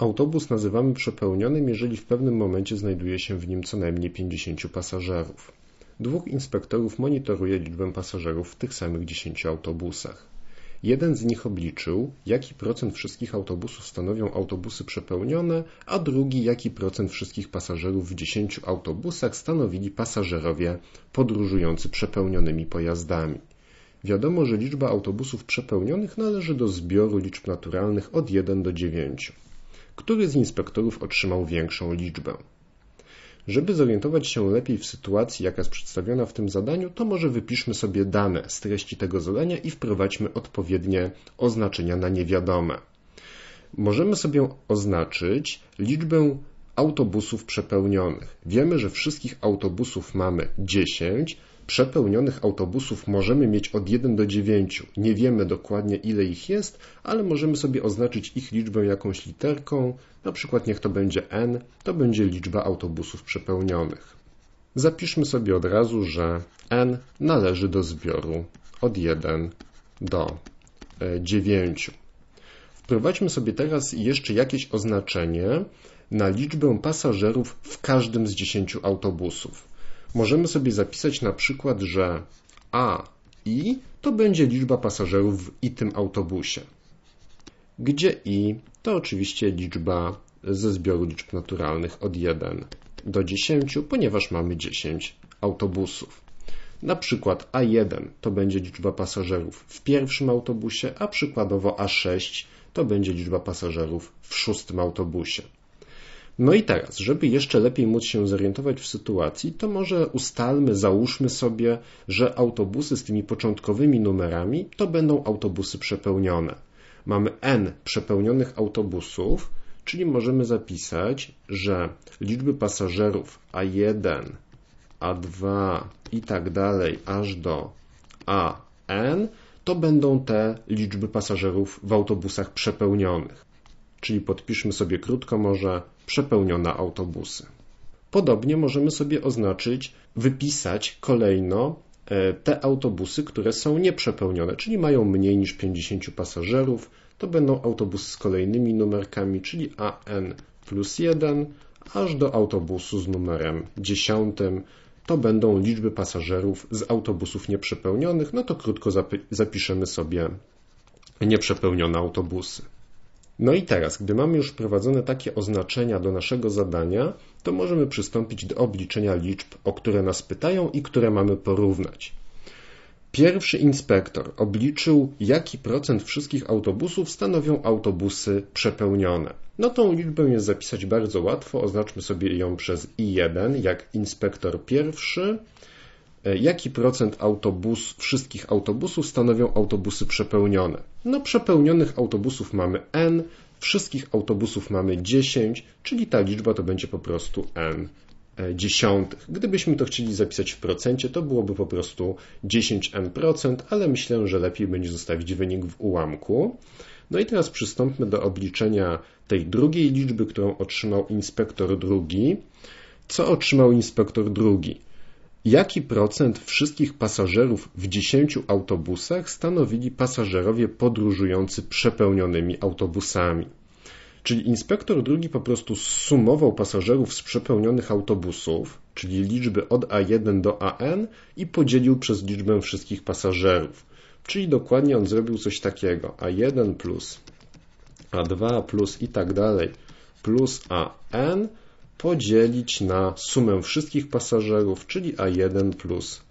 Autobus nazywamy przepełnionym, jeżeli w pewnym momencie znajduje się w nim co najmniej 50 pasażerów. Dwóch inspektorów monitoruje liczbę pasażerów w tych samych 10 autobusach. Jeden z nich obliczył, jaki procent wszystkich autobusów stanowią autobusy przepełnione, a drugi, jaki procent wszystkich pasażerów w 10 autobusach stanowili pasażerowie podróżujący przepełnionymi pojazdami. Wiadomo, że liczba autobusów przepełnionych należy do zbioru liczb naturalnych od 1 do 9 który z inspektorów otrzymał większą liczbę. Żeby zorientować się lepiej w sytuacji, jaka jest przedstawiona w tym zadaniu, to może wypiszmy sobie dane z treści tego zadania i wprowadźmy odpowiednie oznaczenia na niewiadome. Możemy sobie oznaczyć liczbę autobusów przepełnionych. Wiemy, że wszystkich autobusów mamy 10, przepełnionych autobusów możemy mieć od 1 do 9. Nie wiemy dokładnie ile ich jest, ale możemy sobie oznaczyć ich liczbę jakąś literką, na przykład niech to będzie n, to będzie liczba autobusów przepełnionych. Zapiszmy sobie od razu, że n należy do zbioru od 1 do 9. E, Wprowadźmy sobie teraz jeszcze jakieś oznaczenie, na liczbę pasażerów w każdym z 10 autobusów. Możemy sobie zapisać na przykład, że A i to będzie liczba pasażerów w i tym autobusie, gdzie i to oczywiście liczba ze zbioru liczb naturalnych od 1 do 10, ponieważ mamy 10 autobusów. Na przykład A1 to będzie liczba pasażerów w pierwszym autobusie, a przykładowo A6 to będzie liczba pasażerów w szóstym autobusie. No i teraz, żeby jeszcze lepiej móc się zorientować w sytuacji, to może ustalmy, załóżmy sobie, że autobusy z tymi początkowymi numerami to będą autobusy przepełnione. Mamy n przepełnionych autobusów, czyli możemy zapisać, że liczby pasażerów A1, A2 i tak dalej aż do AN to będą te liczby pasażerów w autobusach przepełnionych czyli podpiszmy sobie krótko może przepełnione autobusy. Podobnie możemy sobie oznaczyć, wypisać kolejno e, te autobusy, które są nieprzepełnione, czyli mają mniej niż 50 pasażerów, to będą autobusy z kolejnymi numerkami, czyli AN plus 1, aż do autobusu z numerem 10. To będą liczby pasażerów z autobusów nieprzepełnionych, no to krótko zapiszemy sobie nieprzepełnione autobusy. No i teraz, gdy mamy już wprowadzone takie oznaczenia do naszego zadania, to możemy przystąpić do obliczenia liczb, o które nas pytają i które mamy porównać. Pierwszy inspektor obliczył, jaki procent wszystkich autobusów stanowią autobusy przepełnione. No tą liczbę jest zapisać bardzo łatwo, oznaczmy sobie ją przez I1 jak inspektor pierwszy E, jaki procent autobus, wszystkich autobusów stanowią autobusy przepełnione. No przepełnionych autobusów mamy n, wszystkich autobusów mamy 10, czyli ta liczba to będzie po prostu n e, dziesiątych. Gdybyśmy to chcieli zapisać w procencie, to byłoby po prostu 10n%, ale myślę, że lepiej będzie zostawić wynik w ułamku. No i teraz przystąpmy do obliczenia tej drugiej liczby, którą otrzymał inspektor drugi. Co otrzymał inspektor drugi? jaki procent wszystkich pasażerów w 10 autobusach stanowili pasażerowie podróżujący przepełnionymi autobusami. Czyli inspektor drugi po prostu sumował pasażerów z przepełnionych autobusów, czyli liczby od A1 do AN i podzielił przez liczbę wszystkich pasażerów. Czyli dokładnie on zrobił coś takiego: A1 plus A2 plus i tak dalej plus AN podzielić na sumę wszystkich pasażerów, czyli A1 plus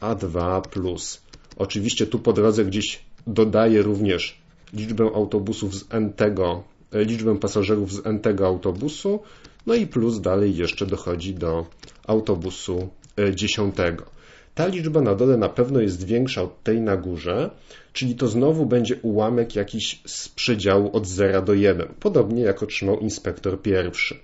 A2 plus. Oczywiście tu po drodze gdzieś dodaję również liczbę autobusów z n tego, e, liczbę pasażerów z n tego autobusu, no i plus dalej jeszcze dochodzi do autobusu e, dziesiątego. Ta liczba na dole na pewno jest większa od tej na górze, czyli to znowu będzie ułamek jakiś z przedziału od 0 do 1, podobnie jak otrzymał inspektor pierwszy.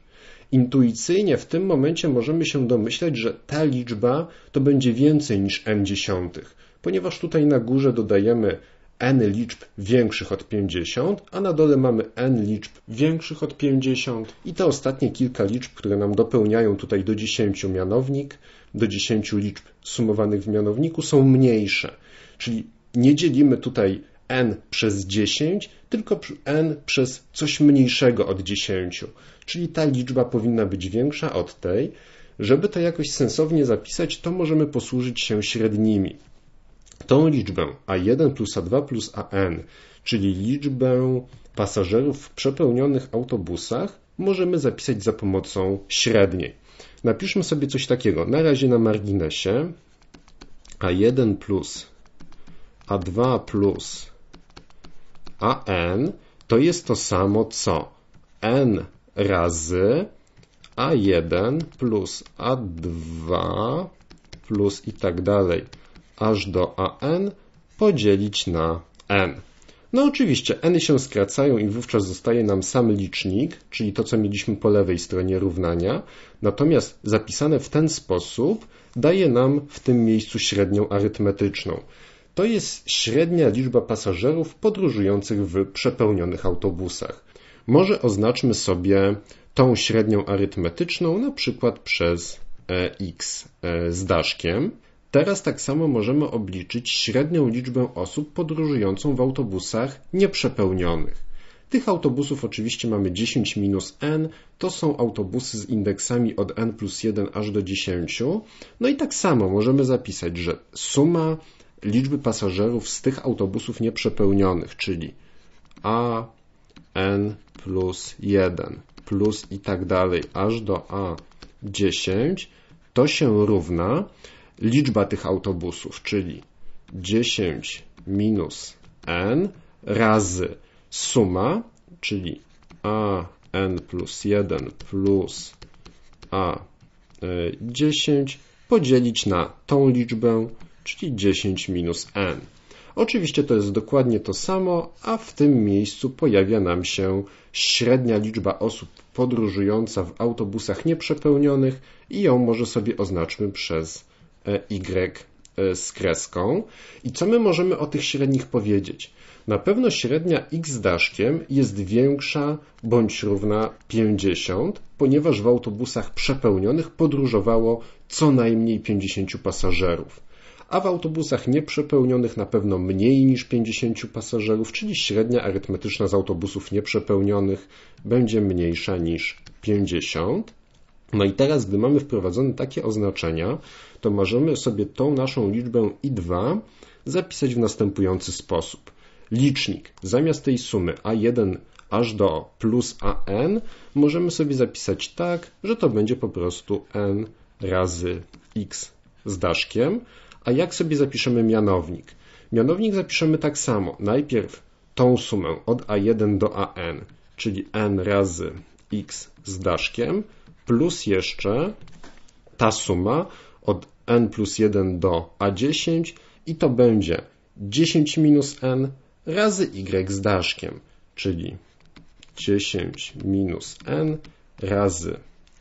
Intuicyjnie w tym momencie możemy się domyśleć, że ta liczba to będzie więcej niż m dziesiątych, ponieważ tutaj na górze dodajemy n liczb większych od 50, a na dole mamy n liczb większych od 50 i te ostatnie kilka liczb, które nam dopełniają tutaj do 10 mianownik, do 10 liczb sumowanych w mianowniku są mniejsze. Czyli nie dzielimy tutaj n przez 10, tylko n przez coś mniejszego od 10. Czyli ta liczba powinna być większa od tej. Żeby to jakoś sensownie zapisać, to możemy posłużyć się średnimi. Tą liczbę a1 plus a2 plus an, czyli liczbę pasażerów w przepełnionych autobusach, możemy zapisać za pomocą średniej. Napiszmy sobie coś takiego. Na razie na marginesie a1 plus a2 plus a n to jest to samo co n razy a1 plus a2 plus i tak dalej aż do an podzielić na n. No oczywiście n się skracają i wówczas zostaje nam sam licznik, czyli to co mieliśmy po lewej stronie równania, natomiast zapisane w ten sposób daje nam w tym miejscu średnią arytmetyczną. To jest średnia liczba pasażerów podróżujących w przepełnionych autobusach. Może oznaczmy sobie tą średnią arytmetyczną na przykład przez e x e, z daszkiem. Teraz tak samo możemy obliczyć średnią liczbę osób podróżującą w autobusach nieprzepełnionych. Tych autobusów oczywiście mamy 10 minus n, to są autobusy z indeksami od n plus 1 aż do 10. No i tak samo możemy zapisać, że suma liczby pasażerów z tych autobusów nieprzepełnionych, czyli A, N plus 1 plus i tak dalej, aż do A 10, to się równa liczba tych autobusów, czyli 10 minus n razy suma, czyli a n plus 1 plus a 10 y, podzielić na tą liczbę czyli 10 minus n. Oczywiście to jest dokładnie to samo, a w tym miejscu pojawia nam się średnia liczba osób podróżująca w autobusach nieprzepełnionych i ją może sobie oznaczmy przez e, y e, z kreską. I co my możemy o tych średnich powiedzieć? Na pewno średnia x z daszkiem jest większa bądź równa 50, ponieważ w autobusach przepełnionych podróżowało co najmniej 50 pasażerów a w autobusach nieprzepełnionych na pewno mniej niż 50 pasażerów, czyli średnia arytmetyczna z autobusów nieprzepełnionych będzie mniejsza niż 50. No i teraz, gdy mamy wprowadzone takie oznaczenia, to możemy sobie tą naszą liczbę i2 zapisać w następujący sposób. Licznik zamiast tej sumy a1 aż do plus an możemy sobie zapisać tak, że to będzie po prostu n razy x z daszkiem, a jak sobie zapiszemy mianownik? Mianownik zapiszemy tak samo. Najpierw tą sumę od A1 do AN, czyli n razy x z daszkiem, plus jeszcze ta suma od n plus 1 do a10 i to będzie 10 minus n razy y z daszkiem, czyli 10 minus n razy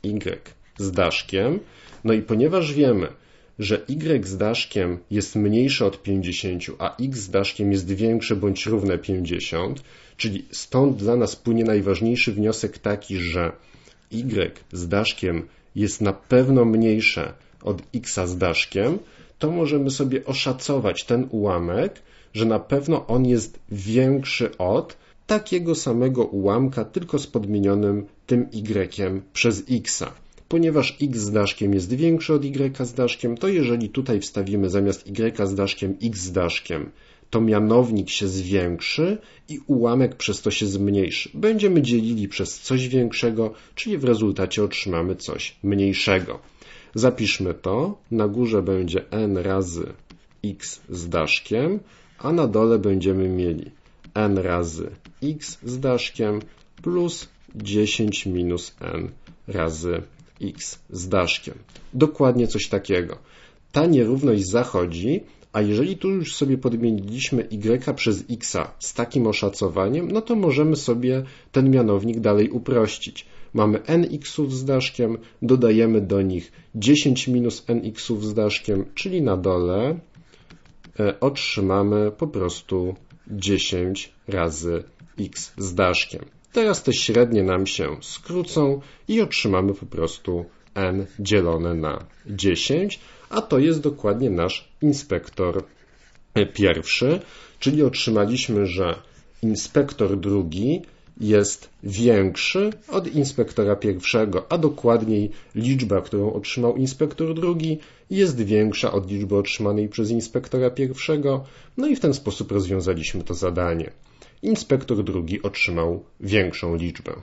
y z daszkiem. No i ponieważ wiemy, że y z daszkiem jest mniejsze od 50, a x z daszkiem jest większe bądź równe 50, czyli stąd dla nas płynie najważniejszy wniosek taki, że y z daszkiem jest na pewno mniejsze od x z daszkiem, to możemy sobie oszacować ten ułamek, że na pewno on jest większy od takiego samego ułamka, tylko z podmienionym tym y przez x. Ponieważ x z daszkiem jest większe od y z daszkiem, to jeżeli tutaj wstawimy zamiast y z daszkiem x z daszkiem, to mianownik się zwiększy i ułamek przez to się zmniejszy. Będziemy dzielili przez coś większego, czyli w rezultacie otrzymamy coś mniejszego. Zapiszmy to. Na górze będzie n razy x z daszkiem, a na dole będziemy mieli n razy x z daszkiem plus 10 minus n razy x z daszkiem. Dokładnie coś takiego. Ta nierówność zachodzi, a jeżeli tu już sobie podmieniliśmy y przez x z takim oszacowaniem, no to możemy sobie ten mianownik dalej uprościć. Mamy nxów z daszkiem, dodajemy do nich 10 minus nxów z daszkiem, czyli na dole e, otrzymamy po prostu 10 razy x z daszkiem. Teraz te średnie nam się skrócą i otrzymamy po prostu n dzielone na 10, a to jest dokładnie nasz inspektor pierwszy, czyli otrzymaliśmy, że inspektor drugi jest większy od inspektora pierwszego, a dokładniej liczba, którą otrzymał inspektor drugi, jest większa od liczby otrzymanej przez inspektora pierwszego. No i w ten sposób rozwiązaliśmy to zadanie inspektor drugi otrzymał większą liczbę.